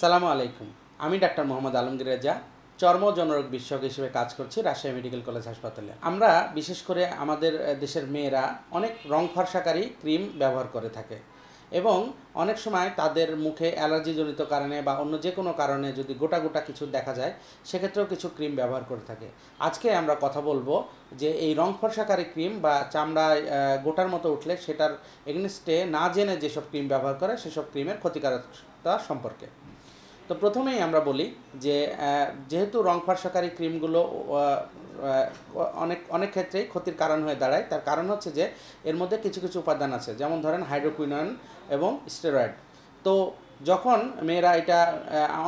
সালামু আলাইকুম আমি ডাক্তার মোহাম্মদ আলমগীর রাজা চর্ম জনরোগ বিশেষজ্ঞ হিসেবে কাজ করছি রাজশাহী মেডিকেল কলেজ হাসপাতালে আমরা বিশেষ করে আমাদের দেশের মেয়েরা অনেক রং ফর্সাকারী ক্রিম ব্যবহার করে থাকে এবং অনেক সময় তাদের মুখে অ্যালার্জিজনিত কারণে বা অন্য যে কোনো কারণে যদি গোটা গোটা কিছু দেখা যায় সেক্ষেত্রেও কিছু ক্রিম ব্যবহার করে থাকে আজকে আমরা কথা বলবো যে এই রং ফর্সাকারী ক্রিম বা চামড়ায় গোটার মতো উঠলে সেটার এগনিস্টে না জেনে যেসব ক্রিম ব্যবহার করে সেসব ক্রিমের ক্ষতিকারকতা সম্পর্কে তো প্রথমেই আমরা বলি যে যেহেতু রং ফারসাকারী ক্রিমগুলো অনেক অনেক ক্ষেত্রেই ক্ষতির কারণ হয়ে দাঁড়ায় তার কারণ হচ্ছে যে এর মধ্যে কিছু কিছু উপাদান আছে যেমন ধরেন হাইড্রোকুইনয়ন এবং স্টেরয়েড তো যখন মেয়েরা এটা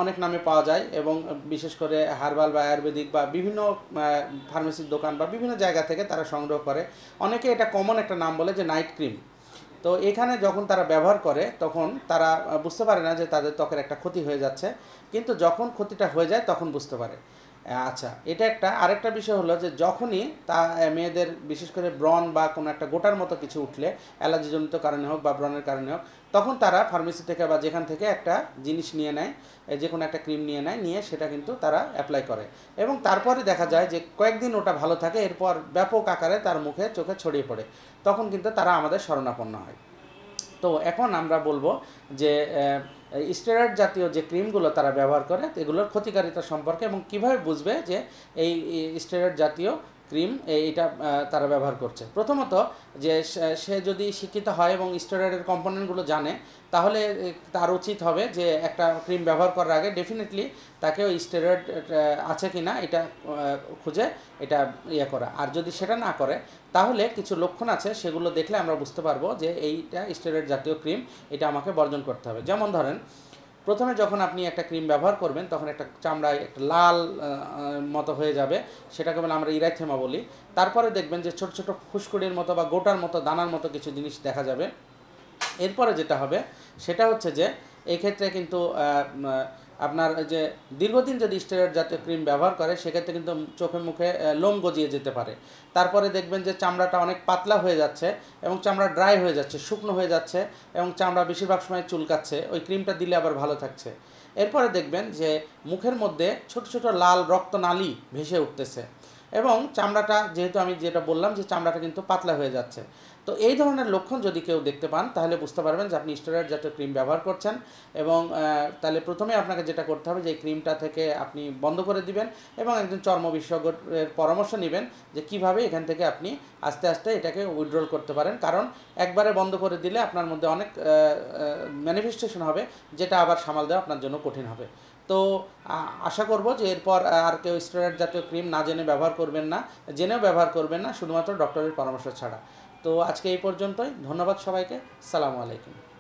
অনেক নামে পাওয়া যায় এবং বিশেষ করে হার্বাল বা আয়ুর্বেদিক বা বিভিন্ন ফার্মেসির দোকান বা বিভিন্ন জায়গা থেকে তারা সংগ্রহ করে অনেকে এটা কমন একটা নাম বলে যে নাইট ক্রিম তো এখানে যখন তারা ব্যবহার করে তখন তারা বুঝতে পারে না যে তাদের ত্বকের একটা ক্ষতি হয়ে যাচ্ছে কিন্তু যখন ক্ষতিটা হয়ে যায় তখন বুঝতে পারে আচ্ছা এটা একটা আরেকটা বিষয় হলো যে যখনই তা মেয়েদের বিশেষ করে ব্রন বা কোনো একটা গোটার মতো কিছু উঠলে অ্যালার্জিজনিত কারণে হোক বা ব্রনের কারণে হোক তখন তারা ফার্মেসি থেকে বা যেখান থেকে একটা জিনিস নিয়ে নেয় যে কোনো একটা ক্রিম নিয়ে নেয় নিয়ে সেটা কিন্তু তারা অ্যাপ্লাই করে এবং তারপরে দেখা যায় যে কয়েকদিন ওটা ভালো থাকে এরপর ব্যাপক আকারে তার মুখে চোখে ছড়িয়ে পড়ে তখন কিন্তু তারা আমাদের শরণাপন্ন হয় তো এখন আমরা বলবো যে স্টেরয়েড জাতীয় যে ক্রিমগুলো তারা ব্যবহার করে এগুলোর ক্ষতিকারিতা সম্পর্কে এবং কিভাবে বুঝবে যে এই স্টেরয়েড জাতীয় ক্রিম এইটা তারা ব্যবহার করছে প্রথমত যে সে যদি শিক্ষিত হয় এবং স্টেরয়েডের কম্পোনেন্টগুলো জানে তাহলে তার উচিত হবে যে একটা ক্রিম ব্যবহার করার আগে ডেফিনেটলি তাকে ওই স্টেরয়েড আছে কি না এটা খুঁজে এটা ইয়ে করা আর যদি সেটা না করে তাহলে কিছু লক্ষণ আছে সেগুলো দেখলে আমরা বুঝতে পারবো যে এইটা স্টেরয়েড জাতীয় ক্রিম এটা আমাকে বর্জন করতে হবে যেমন ধরেন প্রথমে যখন আপনি একটা ক্রিম ব্যবহার করবেন তখন একটা চামড়ায় একটা লাল মতো হয়ে যাবে সেটাকে বলে আমরা ইরাইথেমা বলি তারপরে দেখবেন যে ছোট ছোট ফুসকুড়ির মতো বা গোটার মতো দানার মতো কিছু জিনিস দেখা যাবে এরপরে যেটা হবে সেটা হচ্ছে যে এক্ষেত্রে কিন্তু আপনার যে দীর্ঘদিন যদি স্টেরয়েড জাতীয় ক্রিম ব্যবহার করে সেক্ষেত্রে কিন্তু চোখে মুখে লোম গজিয়ে যেতে পারে তারপরে দেখবেন যে চামড়াটা অনেক পাতলা হয়ে যাচ্ছে এবং চামড়া ড্রাই হয়ে যাচ্ছে শুকনো হয়ে যাচ্ছে এবং চামড়া বেশিরভাগ সময় চুলকাচ্ছে ওই ক্রিমটা দিলে আবার ভালো থাকছে এরপরে দেখবেন যে মুখের মধ্যে ছোট ছোট লাল রক্তনালি ভেসে উঠতেছে এবং চামড়াটা যেহেতু আমি যেটা বললাম যে চামড়াটা কিন্তু পাতলা হয়ে যাচ্ছে তো এই ধরনের লক্ষণ যদি কেউ দেখতে পান তাহলে বুঝতে পারবেন যে আপনি স্টেরয়েড জাতীয় ক্রিম ব্যবহার করছেন এবং তাহলে প্রথমে আপনাকে যেটা করতে হবে যে এই ক্রিমটা থেকে আপনি বন্ধ করে দিবেন এবং একজন চর্ম বিশেষজ্ঞের পরামর্শ নেবেন যে কিভাবে এখান থেকে আপনি আস্তে আস্তে এটাকে উইড্রল করতে পারেন কারণ একবারে বন্ধ করে দিলে আপনার মধ্যে অনেক ম্যানিফেস্টেশন হবে যেটা আবার সামাল দেওয়া আপনার জন্য কঠিন হবে তো আশা করব যে এরপর আর কেউ স্টেরয়েড জাতীয় ক্রিম না জেনে ব্যবহার করবেন না জেনেও ব্যবহার করবেন না শুধুমাত্র ডক্টরের পরামর্শ ছাড়া তো আজকে এই পর্যন্তই ধন্যবাদ সবাইকে সালামু আলাইকুম